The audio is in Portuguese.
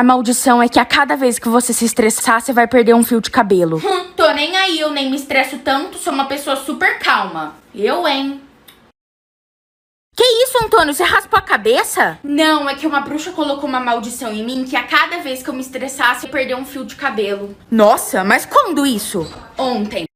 A maldição é que a cada vez que você se estressar, você vai perder um fio de cabelo. Hum, tô nem aí, eu nem me estresso tanto, sou uma pessoa super calma. Eu, hein? Que isso, Antônio? Você raspou a cabeça? Não, é que uma bruxa colocou uma maldição em mim que a cada vez que eu me estressasse, eu perder um fio de cabelo. Nossa, mas quando isso? Ontem.